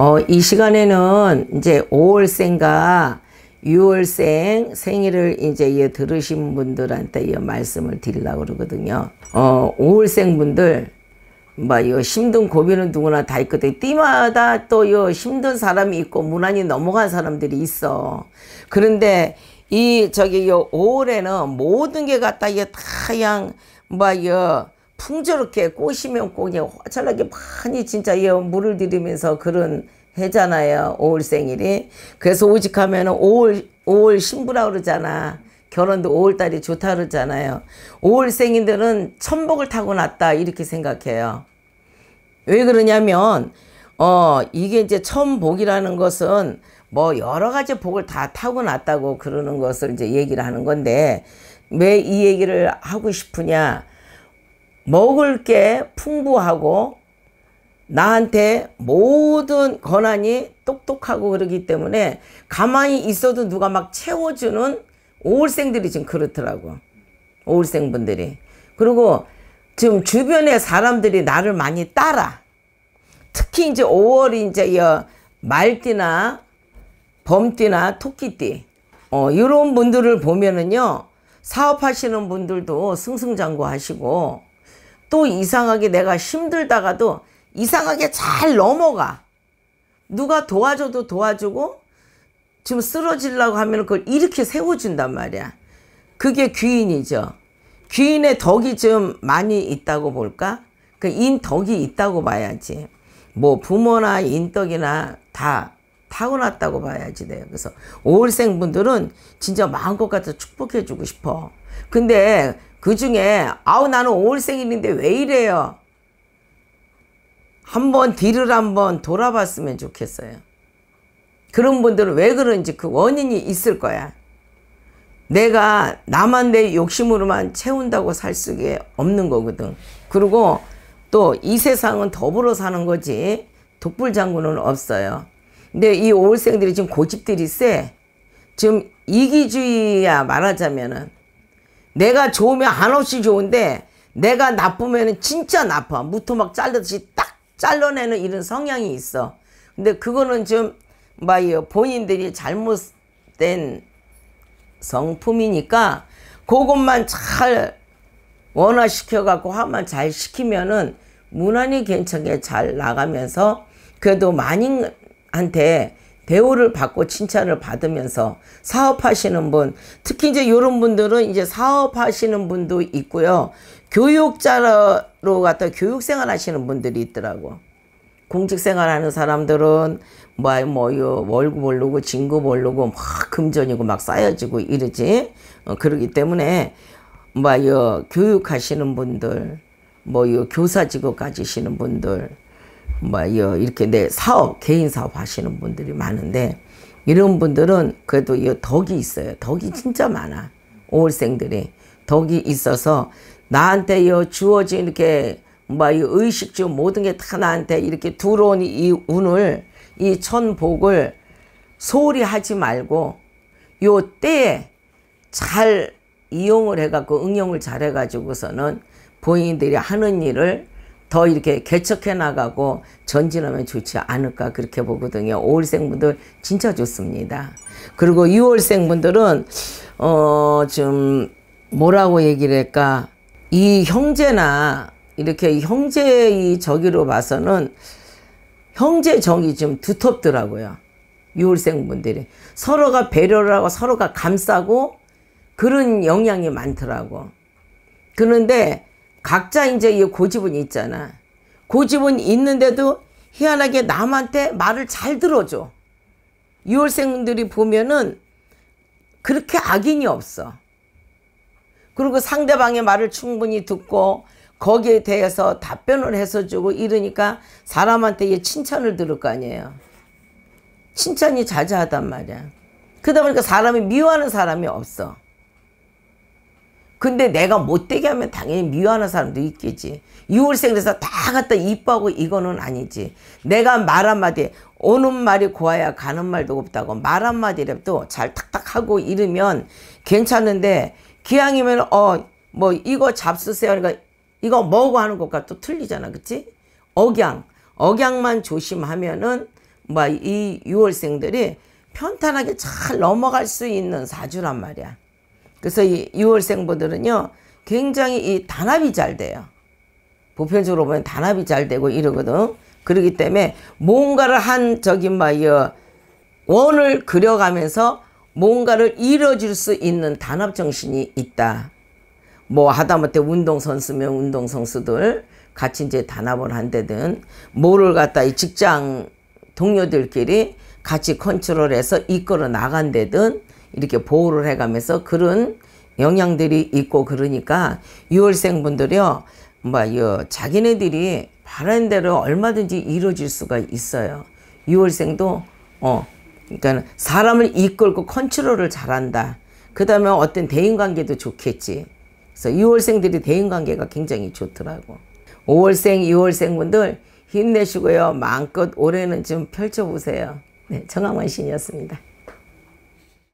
어, 이 시간에는 이제 5월생과 6월생 생일을 이제 예, 들으신 분들한테 예, 말씀을 드리려고 그러거든요. 어, 5월생 분들, 뭐요 힘든 고비는 누구나 다 있거든. 띠마다 또 이 힘든 사람이 있고 무난히 넘어간 사람들이 있어. 그런데 이 저기 요 5월에는 모든 게 갖다 이게 다 양 뭐요 풍조롭게 꽃이면 꽃이 화찰나게 많이 진짜 예, 물을 들이면서 그런 해잖아요. 5월 생일이. 그래서 오직 하면 은 5월, 5월 신부라 그러잖아. 결혼도 5월달이 좋다 그러잖아요. 5월 생인들은 천복을 타고났다 이렇게 생각해요. 왜 그러냐면 어 이게 이제 천복이라는 것은 뭐 여러 가지 복을 다 타고났다고 그러는 것을 이제 얘기를 하는 건데 왜 이 얘기를 하고 싶으냐 먹을 게 풍부하고 나한테 모든 권한이 똑똑하고 그러기 때문에 가만히 있어도 누가 막 채워주는 오월생들이 지금 그렇더라고. 오월생 분들이. 그리고 지금 주변의 사람들이 나를 많이 따라. 특히 이제 5월이 이제 말띠나 범띠나 토끼띠. 어, 이런 분들을 보면은요. 사업하시는 분들도 승승장구하시고 또 이상하게 내가 힘들다가도 이상하게 잘 넘어가. 누가 도와줘도 도와주고 지금 쓰러질라고 하면 그걸 이렇게 세워준단 말이야. 그게 귀인이죠. 귀인의 덕이 좀 많이 있다고 볼까? 그 인덕이 있다고 봐야지. 뭐 부모나 인덕이나 다 타고났다고 봐야지 돼요. 그래서 5월생 분들은 진짜 마음껏 갖다 축복해주고 싶어. 근데 그 중에 아우 나는 5월 생일인데 왜 이래요? 한번 뒤를 한번 돌아봤으면 좋겠어요. 그런 분들은 왜 그런지 그 원인이 있을 거야. 내가 나만 내 욕심으로만 채운다고 살 수가 없는 거거든. 그리고 또 이 세상은 더불어 사는 거지 독불장군은 없어요. 근데 이 오월생들이 지금 고집들이 세. 지금 이기주의야 말하자면은 내가 좋으면 한없이 좋은데 내가 나쁘면 진짜 나빠. 무토 막 잘르듯이 딱 잘라내는 이런 성향이 있어. 근데 그거는 좀 뭐예요. 본인들이 잘못된 성품이니까 그것만 잘 원화시켜갖고 하면 잘 시키면은 무난히 괜찮게 잘 나가면서 그래도 많이한테 배우를 받고 칭찬을 받으면서 사업하시는 분, 특히 이제 이런 분들은 이제 사업하시는 분도 있고요. 교육자로 갖다 교육생활 하시는 분들이 있더라고. 공직생활 하는 사람들은 뭐, 뭐, 월급 오르고, 진급 오르고, 막 금전이고, 막 쌓여지고 이러지. 어, 그러기 때문에, 뭐, 요, 교육하시는 분들, 뭐, 요, 교사 직업 가지시는 분들, 뭐 이렇게 내 사업 개인 사업 하시는 분들이 많은데 이런 분들은 그래도 이 덕이 있어요. 덕이 진짜 많아. 5월생들이 덕이 있어서 나한테 이 주어진 이렇게 뭐이 의식주 모든 게 다 나한테 이렇게 들어온 이 운을 이 천복을 소홀히 하지 말고 요 때에 잘 이용을 해갖고 응용을 잘 해가지고서는 본인들이 하는 일을 더 이렇게 개척해 나가고 전진하면 좋지 않을까 그렇게 보거든요. 5월생 분들 진짜 좋습니다. 그리고 6월생 분들은 어 좀 뭐라고 얘기를 할까 이 형제나 이렇게 형제의 저기로 봐서는 형제 정이 좀 두텁더라고요. 6월생 분들이 서로가 배려를 하고 서로가 감싸고 그런 영향이 많더라고. 그런데 각자 이제 이 고집은 있잖아. 고집은 있는데도 희한하게 남한테 말을 잘 들어줘. 유월생들이 보면은 그렇게 악인이 없어. 그리고 상대방의 말을 충분히 듣고 거기에 대해서 답변을 해서 주고 이러니까 사람한테 얘 칭찬을 들을 거 아니에요. 칭찬이 자자하단 말이야. 그러다 보니까 사람이 미워하는 사람이 없어. 근데 내가 못되게 하면 당연히 미워하는 사람도 있겠지. 이월생 돼서다 갖다 이뻐하고 이거는 아니지. 내가 말 한마디 오는 말이 고와야 가는 말도 없다고 말 한마디라도 잘 탁탁하고 이러면 괜찮은데 기왕이면 어 뭐 이거 잡수세요 그러니까 이거 뭐고 하는 것과 또 틀리잖아 그치? 억양 억양만 조심하면은 뭐 이 유월생들이 편탄하게 잘 넘어갈 수 있는 사주란 말이야. 그래서 이 6월생분들은요, 굉장히 이 단합이 잘 돼요. 보편적으로 보면 단합이 잘 되고 이러거든. 그러기 때문에 뭔가를 한 저기 뭐여 어, 원을 그려가면서 뭔가를 이뤄줄 수 있는 단합 정신이 있다. 뭐 하다못해 운동선수면 운동선수들 같이 이제 단합을 한다든 뭐를 갖다 이 직장 동료들끼리 같이 컨트롤해서 이끌어 나간다든 이렇게 보호를 해가면서 그런 영향들이 있고 그러니까 6월생 분들이요. 뭐 자기네들이 바라는 대로 얼마든지 이루어질 수가 있어요. 6월생도 어 그러니까 사람을 이끌고 컨트롤을 잘한다. 그다음에 어떤 대인 관계도 좋겠지. 그래서 6월생들이 대인 관계가 굉장히 좋더라고. 5월생, 6월생 분들 힘내시고요. 마음껏 올해는 좀 펼쳐보세요. 네, 정황원 신이었습니다.